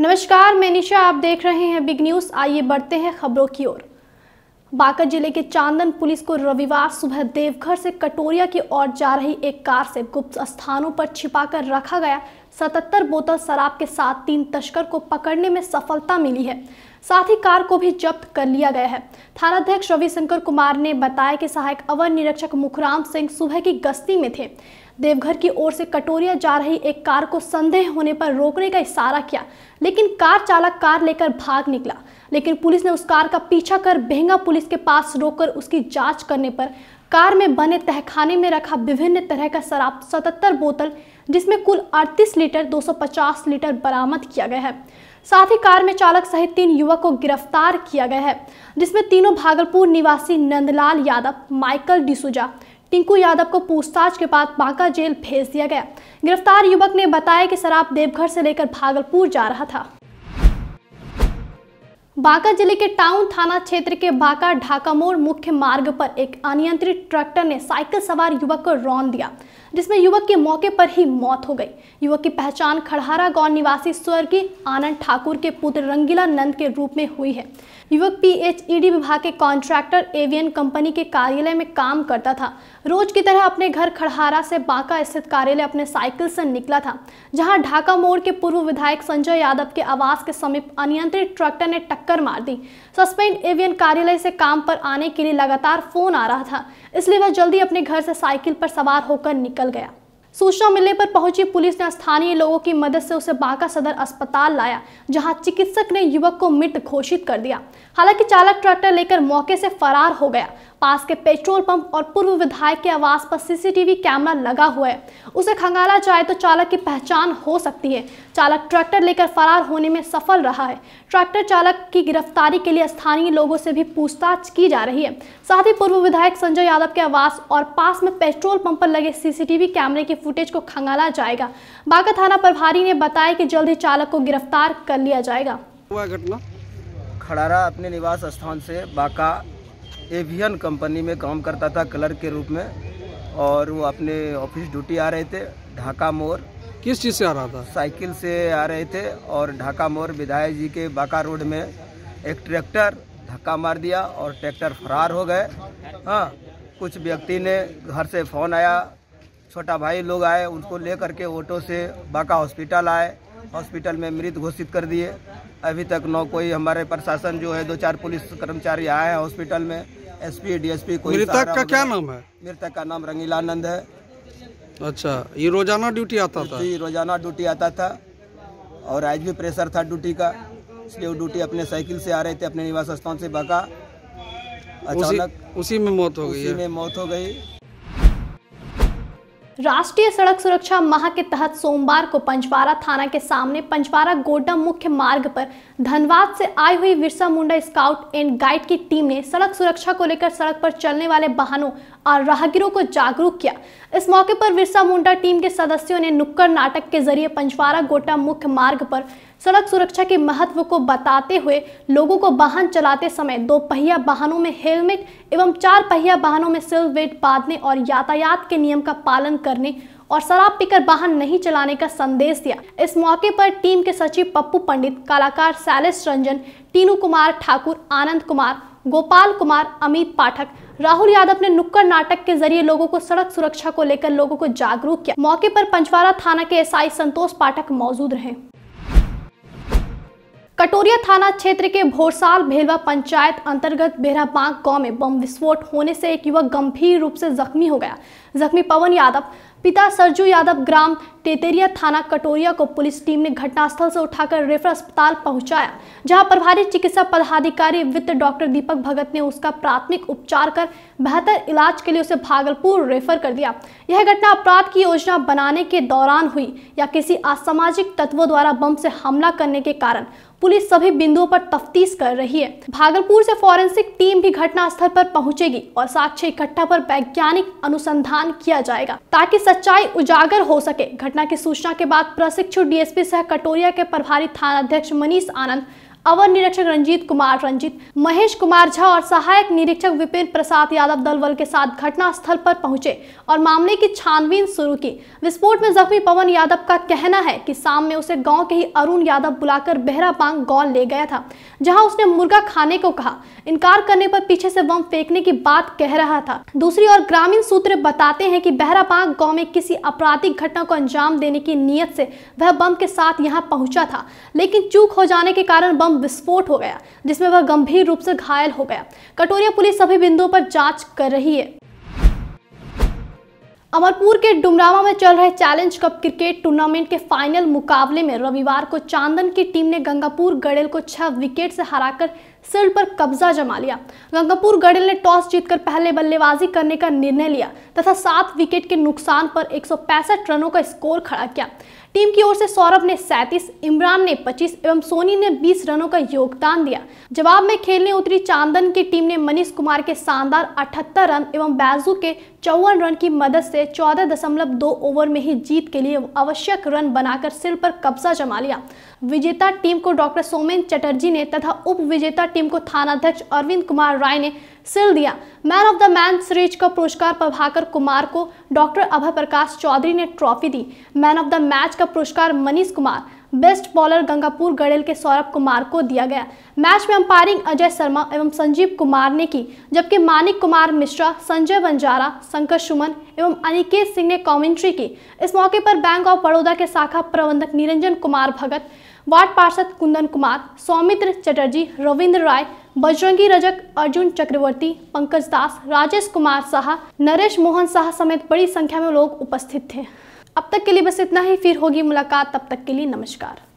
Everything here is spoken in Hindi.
नमस्कार मैं निशा आप देख रहे हैं बिग न्यूज आइए बढ़ते हैं खबरों की ओर बांका जिले के चांदन पुलिस को रविवार सुबह देवघर से कटोरिया की ओर जा रही एक कार से गुप्त स्थानों पर छिपाकर रखा गया 77 बोतल शराब के साथ तीन तस्कर को पकड़ने में सफलता मिली है साथ ही कार को भी जब्त कर लिया गया है थानाध्यक्ष रविशंकर कुमार ने बताया कि सहायक अवर निरीक्षक मुखराम सिंह सुबह की गश्ती में थे देवघर की ओर से कटोरिया जा रही एक कार को संदेह होने पर रोकने का इशारा किया लेकिन कार चालक कार लेकर भाग निकला लेकिन पुलिस ने उस कार का पीछा कर बेहंगा पुलिस के पास रोककर उसकी जांच करने पर कार में बने तहखाने में रखा विभिन्न तरह का शराब 77 बोतल जिसमें कुल 38 लीटर 250 लीटर बरामद किया गया है साथ ही कार में चालक सहित तीन युवक को गिरफ्तार किया गया है जिसमें तीनों भागलपुर निवासी नंदलाल यादव माइकल डिसूजा टिंकू यादव को पूछताछ के बाद बांका जेल भेज दिया गया गिरफ्तार युवक ने बताया कि शराब देवघर से लेकर भागलपुर जा रहा था बांका जिले के टाउन थाना क्षेत्र के बांका ढाका मोड़ मुख्य मार्ग पर एक अनियंत्रित ट्रैक्टर ने साइकिल सवार युवक को रौन दिया जिसमें युवक की मौके पर ही मौत हो गई युवक की पहचान खड़हारा गांव निवासी स्वर्गीय आनंद ठाकुर के पुत्र रंगीला नंद के रूप में हुई है युवक पीएचईडी विभाग के कॉन्ट्रैक्टर एवियन कंपनी के कार्यालय में काम करता था रोज की तरह अपने घर खड़हारा से बांका स्थित कार्यालय अपने साइकिल से निकला था जहां ढाका मोड़ के पूर्व विधायक संजय यादव के आवास के समीप अनियंत्रित ट्रैक्टर ने टक्कर मार दी सस्पेंड एवियन कार्यालय से काम पर आने के लिए लगातार फोन आ रहा था इसलिए वह जल्दी अपने घर से साइकिल पर सवार होकर निकल निकल गया सूचना मिलने पर पहुंची पुलिस ने स्थानीय लोगों की मदद से उसे बांका सदर अस्पताल लाया जहां चिकित्सक ने युवक को मृत घोषित कर दिया हालांकि चालक ट्रैक्टर लेकर मौके से फरार हो गया पास के पेट्रोल पंप और पूर्व विधायक के आवास पर सीसीटीवी कैमरा लगा हुआ है उसे खंगाला जाए तो चालक की पहचान हो सकती है चालक ट्रैक्टर लेकर फरार होने में सफल रहा है ट्रैक्टर चालक की गिरफ्तारी के लिए स्थानीय लोगों से भी पूछताछ की जा रही है साथ ही पूर्व विधायक संजय यादव के आवास और पास में पेट्रोल पंप पर लगे सीसीटीवी कैमरे की फुटेज को खंगाला जाएगा बांका थाना प्रभारी ने बताया कि जल्द ही चालक को गिरफ्तार कर लिया जाएगा हुआ घटना खड़ारा अपने निवास स्थान से बांका एवियन कंपनी में काम करता था क्लर्क के रूप में और वो अपने ऑफिस ड्यूटी आ रहे थे ढाका मोर किस चीज़ से आ रहा था साइकिल से आ रहे थे और ढाका मोर विधायक जी के बाका रोड में एक ट्रैक्टर धक्का मार दिया और ट्रैक्टर फरार हो गए हाँ कुछ व्यक्ति ने घर से फ़ोन आया छोटा भाई लोग आए उनको लेकर के ऑटो से बाका हॉस्पिटल आए हॉस्पिटल में मृत घोषित कर दिए अभी तक नौ कोई हमारे प्रशासन जो है दो चार पुलिस कर्मचारी आए हैं हॉस्पिटल में एसपी डीएसपी कोई मृतक का क्या नाम है मृतक का नाम रंगीलानंद है अच्छा ये रोजाना ड्यूटी आता था जी रोजाना ड्यूटी आता था और आज भी प्रेशर था ड्यूटी का इसलिए वो ड्यूटी अपने साइकिल से आ रहे थे अपने निवास स्थान से बका अचानक उसी, उसी में मौत हो गई उसी में मौत हो गई राष्ट्रीय सड़क सुरक्षा माह के तहत सोमवार को पंचवारा थाना के सामने पंचवारा गोड्डा मुख्य मार्ग पर धनबाद से आई हुई Birsa Munda scout and guide की टीम ने सड़क सुरक्षा को लेकर सड़क पर चलने वाले वाहनों और राहगीरों को जागरूक किया इस मौके पर विरसा मुंडा टीम के सदस्यों ने नुक्कड़ नाटक के जरिए पंचवारा गोटा मुख्य मार्ग पर सड़क सुरक्षा के महत्व को बताते हुए लोगों को वाहन चलाते समय दो पहिया वाहनों में हेलमेट एवं चार पहिया वाहनों में सिल वेट बांधने और यातायात के नियम का पालन करने और शराब पीकर वाहन नहीं चलाने का संदेश दिया इस मौके पर टीम के सचिव पप्पू पंडित कलाकार शैलेश रंजन टीनू कुमार ठाकुर आनंद कुमार गोपाल कुमार अमित पाठक राहुल यादव ने नुक्कड़ नाटक के जरिए लोगों को सड़क सुरक्षा को लेकर लोगों को जागरूक किया मौके पर पंचवारा थाना के एस संतोष पाठक मौजूद रहे कटोरिया थाना क्षेत्र के भोरसाल भेलवा पंचायत अंतर्गत बेहराबाग गांव में बम विस्फोट होने से एक युवक गंभीर रूप से जख्मी हो गया जख्मी पवन यादव पिता सरजू यादव ग्राम तेतेरिया थाना कटोरिया को पुलिस टीम ने घटनास्थल से उठाकर रेफर अस्पताल पहुंचाया जहां प्रभारी चिकित्सा पदाधिकारी वित्त डॉक्टर दीपक भगत ने उसका प्राथमिक उपचार कर बेहतर इलाज के लिए उसे भागलपुर रेफर कर दिया यह घटना अपराध की योजना बनाने के दौरान हुई या किसी असामाजिक तत्वों द्वारा बम से हमला करने के कारण पुलिस सभी बिंदुओं पर तफ्तीश कर रही है भागलपुर से फॉरेंसिक टीम भी घटना स्थल पर पहुंचेगी और साक्ष्य इकट्ठा पर वैज्ञानिक अनुसंधान किया जाएगा ताकि सच्चाई उजागर हो सके घटना की सूचना के बाद प्रशिक्षु डीएसपी सह कटोरिया के प्रभारी थाना अध्यक्ष मनीष आनंद अवर निरीक्षक रंजीत कुमार रंजीत महेश कुमार झा और सहायक निरीक्षक विपिन प्रसाद यादव दलवल के साथ घटना स्थल पर पहुंचे और मामले की छानबीन शुरू की विस्फोट में जख्मी पवन यादव का कहना है कि शाम में उसे गांव के ही अरुण यादव बुलाकर बेहरा बांग गौल ले गया था जहां उसने मुर्गा खाने को कहा इनकार करने पर पीछे से बम फेंकने की बात कह रहा था दूसरी ओर ग्रामीण सूत्र बताते हैं बेहरा बहराबाग गाँव में किसी आपराधिक घटना को अंजाम देने की नीयत से वह बम के साथ यहाँ पहुंचा था लेकिन चूक हो जाने के कारण बम बम विस्फोट हो गया जिसमें वह गंभीर रूप से घायल हो गया कटोरिया पुलिस सभी बिंदुओं पर जांच कर रही है अमरपुर के डुमरावा में चल रहे चैलेंज कप क्रिकेट टूर्नामेंट के फाइनल मुकाबले में रविवार को चांदन की टीम ने गंगापुर गड़ेल को छह विकेट से हराकर सिर पर कब्जा जमा लिया गंगापुर गढ़ेल ने टॉस जीतकर पहले बल्लेबाजी करने का निर्णय लिया तथा सात विकेट के नुकसान पर एक रनों का स्कोर खड़ा किया टीम की ओर से सौरभ ने 37, इमरान ने 25 एवं सोनी ने 20 रनों का योगदान दिया जवाब में खेलने उतरी चांदन की टीम ने मनीष कुमार के शानदार 78 रन एवं बैजू के चौवन रन की मदद से 14.2 ओवर में ही जीत के लिए आवश्यक रन बनाकर सिर पर कब्जा जमा लिया विजेता टीम को डॉक्टर सोमेन चटर्जी ने तथा उप विजेता टीम को थानाध्यक्ष अरविंद कुमार राय ने सिल दिया man of the man series का पुरस्कार प्रभाकर कुमार को डॉक्टर अभय प्रकाश चौधरी ने ट्रॉफी दी मैन ऑफ द मैच का पुरस्कार मनीष कुमार बेस्ट बॉलर गंगापुर गड़ेल के सौरभ कुमार को दिया गया मैच में अंपायरिंग अजय शर्मा एवं संजीव कुमार ने की जबकि मानिक कुमार मिश्रा संजय बंजारा शंकर सुमन एवं अनिकेत सिंह ने कमेंट्री की इस मौके पर बैंक ऑफ बड़ौदा के शाखा प्रबंधक निरंजन कुमार भगत वार्ड पार्षद कुंदन कुमार सौमित्र चटर्जी रविंद्र राय बजरंगी रजक अर्जुन चक्रवर्ती पंकज दास राजेश कुमार शाह नरेश मोहन शाह समेत बड़ी संख्या में लोग उपस्थित थे अब तक के लिए बस इतना ही फिर होगी मुलाकात तब तक के लिए नमस्कार